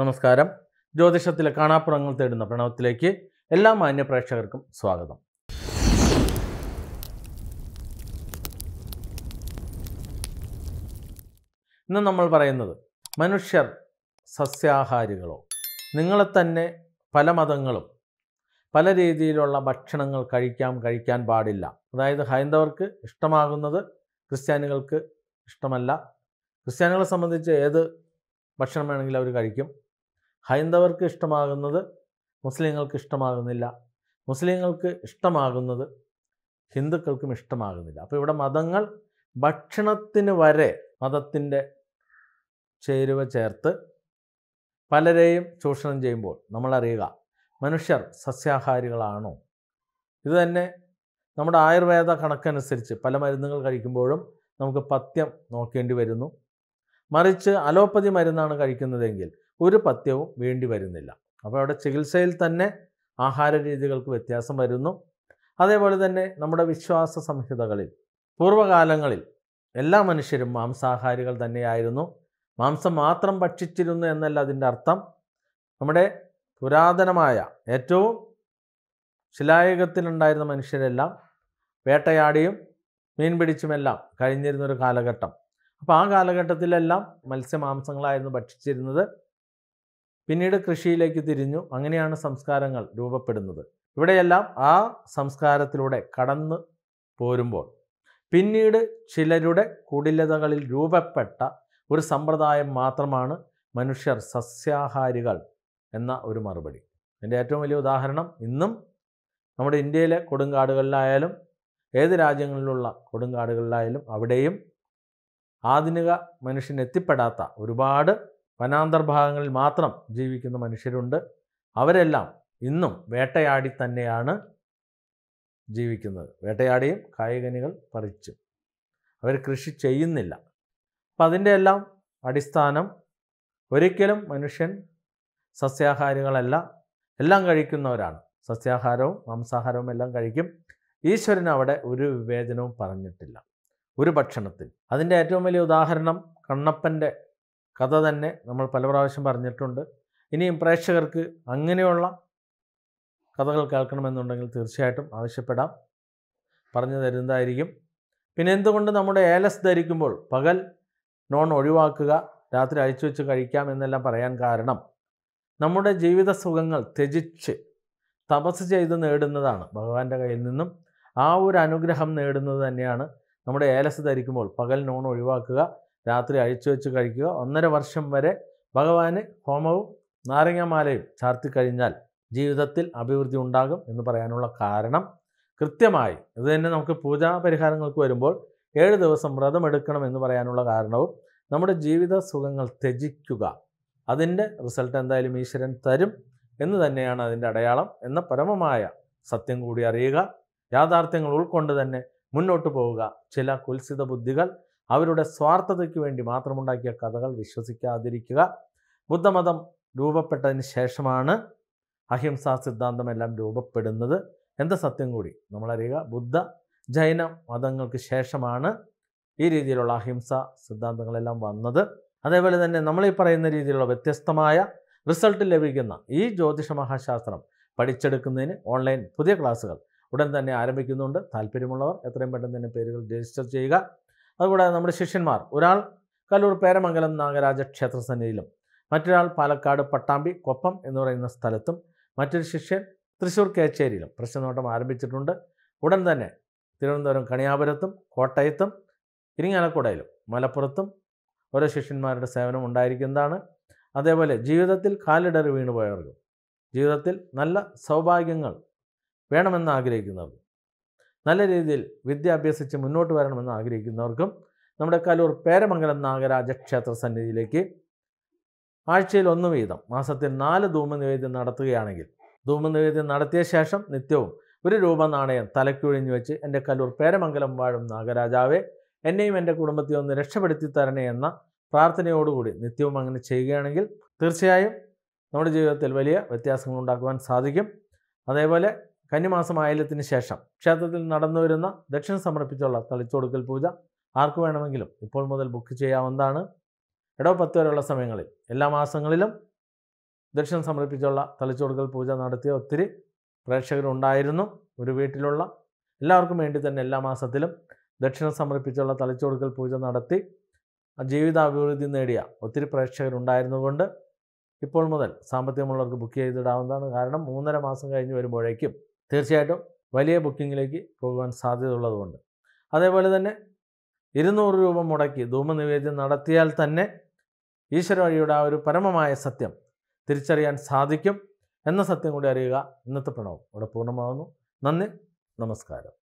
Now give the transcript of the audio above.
നമസ്കാരം ജ്യോതിഷത്തിലെ കാണാപ്പുറങ്ങൾ തേടുന്ന പ്രണവത്തിലേക്ക് എല്ലാ മാന്യ പ്രേക്ഷകർക്കും സ്വാഗതം ഇന്ന് നമ്മൾ പറയുന്നത് മനുഷ്യർ സസ്യാഹാരികളോ നിങ്ങളെ തന്നെ പല മതങ്ങളും പല രീതിയിലുള്ള ഭക്ഷണങ്ങൾ കഴിക്കാം കഴിക്കാൻ പാടില്ല അതായത് ഹൈന്ദവർക്ക് ഇഷ്ടമാകുന്നത് ക്രിസ്ത്യാനികൾക്ക് ഇഷ്ടമല്ല ക്രിസ്ത്യാനികളെ സംബന്ധിച്ച് ഏത് ഭക്ഷണം വേണമെങ്കിലും അവർ കഴിക്കും ഹൈന്ദവർക്ക് ഇഷ്ടമാകുന്നത് മുസ്ലിങ്ങൾക്ക് ഇഷ്ടമാകുന്നില്ല മുസ്ലിങ്ങൾക്ക് ഇഷ്ടമാകുന്നത് ഹിന്ദുക്കൾക്കും ഇഷ്ടമാകുന്നില്ല അപ്പോൾ ഇവിടെ മതങ്ങൾ ഭക്ഷണത്തിന് വരെ മതത്തിൻ്റെ ചേരുവ ചേർത്ത് പലരെയും ചൂഷണം ചെയ്യുമ്പോൾ നമ്മളറിയുക മനുഷ്യർ സസ്യാഹാരികളാണോ ഇത് തന്നെ നമ്മുടെ ആയുർവേദ കണക്കനുസരിച്ച് പല മരുന്നുകൾ കഴിക്കുമ്പോഴും നമുക്ക് പഥ്യം നോക്കേണ്ടി വരുന്നു മറിച്ച് അലോപ്പതി മരുന്നാണ് കഴിക്കുന്നതെങ്കിൽ ഒരു പഥ്യവും വേണ്ടി വരുന്നില്ല അപ്പോൾ അവിടെ ചികിത്സയിൽ തന്നെ ആഹാര രീതികൾക്ക് വ്യത്യാസം വരുന്നു അതേപോലെ തന്നെ നമ്മുടെ വിശ്വാസ സംഹിതകളിൽ പൂർവ്വകാലങ്ങളിൽ എല്ലാ മനുഷ്യരും മാംസാഹാരികൾ തന്നെയായിരുന്നു മാംസം മാത്രം ഭക്ഷിച്ചിരുന്നു എന്നല്ല അതിൻ്റെ അർത്ഥം നമ്മുടെ പുരാതനമായ ഏറ്റവും ശിലായുഗത്തിലുണ്ടായിരുന്ന മനുഷ്യരെല്ലാം വേട്ടയാടിയും മീൻ പിടിച്ചുമെല്ലാം കഴിഞ്ഞിരുന്നൊരു കാലഘട്ടം അപ്പോൾ ആ കാലഘട്ടത്തിലെല്ലാം മത്സ്യമാംസങ്ങളായിരുന്നു ഭക്ഷിച്ചിരുന്നത് പിന്നീട് കൃഷിയിലേക്ക് തിരിഞ്ഞു അങ്ങനെയാണ് സംസ്കാരങ്ങൾ രൂപപ്പെടുന്നത് ഇവിടെയെല്ലാം ആ സംസ്കാരത്തിലൂടെ കടന്നു പോരുമ്പോൾ പിന്നീട് ചിലരുടെ കുടിലതകളിൽ രൂപപ്പെട്ട ഒരു സമ്പ്രദായം മാത്രമാണ് മനുഷ്യർ സസ്യാഹാരികൾ എന്ന ഒരു മറുപടി എൻ്റെ ഏറ്റവും വലിയ ഉദാഹരണം ഇന്നും നമ്മുടെ ഇന്ത്യയിലെ കൊടുങ്കാടുകളിലായാലും ഏത് രാജ്യങ്ങളിലുള്ള കൊടുങ്കാടുകളിലായാലും അവിടെയും ആധുനിക മനുഷ്യൻ എത്തിപ്പെടാത്ത ഒരുപാട് വനാന്തർഭാഗങ്ങളിൽ ഭാഗങ്ങളിൽ മാത്രം ജീവിക്കുന്ന മനുഷ്യരുണ്ട് അവരെല്ലാം ഇന്നും വേട്ടയാടി തന്നെയാണ് ജീവിക്കുന്നത് വേട്ടയാടിയും കായികനികൾ പറിച്ചും അവർ കൃഷി ചെയ്യുന്നില്ല അപ്പം അതിൻ്റെ എല്ലാം അടിസ്ഥാനം ഒരിക്കലും മനുഷ്യൻ സസ്യാഹാരികളല്ല എല്ലാം കഴിക്കുന്നവരാണ് സസ്യാഹാരവും മാംസാഹാരവും എല്ലാം കഴിക്കും ഈശ്വരൻ അവിടെ ഒരു വിവേചനവും പറഞ്ഞിട്ടില്ല ഒരു ഭക്ഷണത്തിൽ അതിൻ്റെ ഏറ്റവും വലിയ ഉദാഹരണം കണ്ണപ്പൻ്റെ കഥ തന്നെ നമ്മൾ പല പ്രാവശ്യം പറഞ്ഞിട്ടുണ്ട് ഇനിയും പ്രേക്ഷകർക്ക് അങ്ങനെയുള്ള കഥകൾ കേൾക്കണമെന്നുണ്ടെങ്കിൽ തീർച്ചയായിട്ടും ആവശ്യപ്പെടാം പറഞ്ഞു തരുന്നതായിരിക്കും പിന്നെ എന്തുകൊണ്ട് നമ്മുടെ ഏലസ് ധരിക്കുമ്പോൾ പകൽ നോൺ ഒഴിവാക്കുക രാത്രി അഴിച്ചു വെച്ച് കഴിക്കാം എന്നെല്ലാം പറയാൻ കാരണം നമ്മുടെ ജീവിത സുഖങ്ങൾ ത്യജിച്ച് തപസ് ചെയ്ത് നേടുന്നതാണ് ഭഗവാന്റെ കയ്യിൽ നിന്നും ആ ഒരു അനുഗ്രഹം നേടുന്നത് തന്നെയാണ് നമ്മുടെ ഏലസ് ധരിക്കുമ്പോൾ പകൽ നോൺ ഒഴിവാക്കുക രാത്രി അഴിച്ചു വെച്ച് കഴിക്കുക ഒന്നര വർഷം വരെ ഭഗവാന് ഹോമവും ചാർത്തി ചാർത്തിക്കഴിഞ്ഞാൽ ജീവിതത്തിൽ അഭിവൃദ്ധി ഉണ്ടാകും എന്ന് പറയാനുള്ള കാരണം കൃത്യമായി ഇത് തന്നെ നമുക്ക് പൂജാ പരിഹാരങ്ങൾക്ക് വരുമ്പോൾ ഏഴ് ദിവസം വ്രതം എടുക്കണം എന്ന് പറയാനുള്ള കാരണവും നമ്മുടെ ജീവിത സുഖങ്ങൾ ത്യജിക്കുക അതിൻ്റെ റിസൾട്ട് എന്തായാലും ഈശ്വരൻ തരും എന്ന് തന്നെയാണ് അതിൻ്റെ അടയാളം എന്ന പരമമായ സത്യം കൂടി അറിയുക യാഥാർത്ഥ്യങ്ങൾ ഉൾക്കൊണ്ട് തന്നെ മുന്നോട്ട് പോവുക ചില കുൽസിത ബുദ്ധികൾ അവരുടെ സ്വാർത്ഥതയ്ക്ക് വേണ്ടി മാത്രമുണ്ടാക്കിയ കഥകൾ വിശ്വസിക്കാതിരിക്കുക ബുദ്ധമതം രൂപപ്പെട്ടതിന് ശേഷമാണ് അഹിംസാ സിദ്ധാന്തമെല്ലാം രൂപപ്പെടുന്നത് എന്ത സത്യം കൂടി നമ്മളറിയുക ബുദ്ധ ജൈന മതങ്ങൾക്ക് ശേഷമാണ് ഈ രീതിയിലുള്ള അഹിംസ സിദ്ധാന്തങ്ങളെല്ലാം വന്നത് അതേപോലെ തന്നെ നമ്മളീ പറയുന്ന രീതിയിലുള്ള വ്യത്യസ്തമായ റിസൾട്ട് ലഭിക്കുന്ന ഈ ജ്യോതിഷ മഹാശാസ്ത്രം പഠിച്ചെടുക്കുന്നതിന് ഓൺലൈൻ പുതിയ ക്ലാസ്സുകൾ ഉടൻ തന്നെ ആരംഭിക്കുന്നുണ്ട് താല്പര്യമുള്ളവർ എത്രയും പെട്ടെന്ന് തന്നെ പേരുകൾ രജിസ്റ്റർ ചെയ്യുക അതുകൂടാതെ നമ്മുടെ ശിഷ്യന്മാർ ഒരാൾ കല്ലൂർ പേരമംഗലം നാഗരാജ ക്ഷേത്ര സന്നിധിയിലും മറ്റൊരാൾ പാലക്കാട് പട്ടാമ്പി കൊപ്പം എന്ന് പറയുന്ന സ്ഥലത്തും മറ്റൊരു ശിഷ്യൻ തൃശ്ശൂർ കേച്ചേരിയിലും പ്രശ്നനോട്ടം ആരംഭിച്ചിട്ടുണ്ട് ഉടൻ തന്നെ തിരുവനന്തപുരം കണിയാപുരത്തും കോട്ടയത്തും ഇരിങ്ങാലക്കുടയിലും മലപ്പുറത്തും ഓരോ ശിഷ്യന്മാരുടെ സേവനം ഉണ്ടായിരിക്കുന്നതാണ് അതേപോലെ ജീവിതത്തിൽ കാലിടറി വീണുപോയവർക്കും ജീവിതത്തിൽ നല്ല സൗഭാഗ്യങ്ങൾ വേണമെന്ന് ആഗ്രഹിക്കുന്നവർക്കും നല്ല രീതിയിൽ വിദ്യ അഭ്യസിച്ച് മുന്നോട്ട് വരണമെന്ന് ആഗ്രഹിക്കുന്നവർക്കും നമ്മുടെ കലൂർ പേരമംഗലം നാഗരാജ ക്ഷേത്ര സന്നിധിയിലേക്ക് ആഴ്ചയിൽ ഒന്ന് വീതം മാസത്തിൽ നാല് നിവേദ്യം നടത്തുകയാണെങ്കിൽ നിവേദ്യം നടത്തിയ ശേഷം നിത്യവും ഒരു രൂപ നാണയം തലക്കൊഴിഞ്ഞു വെച്ച് എൻ്റെ കല്ലൂർ പേരമംഗലം വാഴും നാഗരാജാവെ എന്നെയും എൻ്റെ കുടുംബത്തെയും ഒന്ന് രക്ഷപ്പെടുത്തി തരണേ എന്ന പ്രാർത്ഥനയോടുകൂടി നിത്യവും അങ്ങനെ ചെയ്യുകയാണെങ്കിൽ തീർച്ചയായും നമ്മുടെ ജീവിതത്തിൽ വലിയ വ്യത്യാസങ്ങൾ ഉണ്ടാക്കുവാൻ സാധിക്കും അതേപോലെ കന്നിമാസം ആയാലത്തിന് ശേഷം ക്ഷേത്രത്തിൽ നടന്നുവരുന്ന ദക്ഷിണ സമർപ്പിച്ചുള്ള തളിച്ചൊടുക്കൽ പൂജ ആർക്ക് വേണമെങ്കിലും ഇപ്പോൾ മുതൽ ബുക്ക് ചെയ്യാവുന്നതാണ് ഇടവ പത്ത് വരെയുള്ള സമയങ്ങളിൽ എല്ലാ മാസങ്ങളിലും ദക്ഷിണ സമർപ്പിച്ചുള്ള തളിച്ചൊടുക്കൽ പൂജ നടത്തിയ ഒത്തിരി പ്രേക്ഷകരുണ്ടായിരുന്നു ഒരു വീട്ടിലുള്ള എല്ലാവർക്കും വേണ്ടി തന്നെ എല്ലാ മാസത്തിലും ദക്ഷിണ സമർപ്പിച്ചുള്ള തളിച്ചൊടുക്കൽ പൂജ നടത്തി ജീവിതാഭിവൃദ്ധി നേടിയ ഒത്തിരി പ്രേക്ഷകരുണ്ടായിരുന്നുകൊണ്ട് ഇപ്പോൾ മുതൽ സാമ്പത്തികമുള്ളവർക്ക് ബുക്ക് ചെയ്തിടാവുന്നതാണ് കാരണം മൂന്നര മാസം കഴിഞ്ഞ് വരുമ്പോഴേക്കും തീർച്ചയായിട്ടും വലിയ ബുക്കിങ്ങിലേക്ക് പോകാൻ സാധ്യതയുള്ളതുകൊണ്ട് അതേപോലെ തന്നെ ഇരുന്നൂറ് രൂപ മുടക്കി ധൂമനിവേദ്യം നടത്തിയാൽ തന്നെ ഈശ്വരവഴിയുടെ ആ ഒരു പരമമായ സത്യം തിരിച്ചറിയാൻ സാധിക്കും എന്ന സത്യം കൂടി അറിയുക ഇന്നത്തെ പ്രണവം ഇവിടെ പൂർണ്ണമാകുന്നു നന്ദി നമസ്കാരം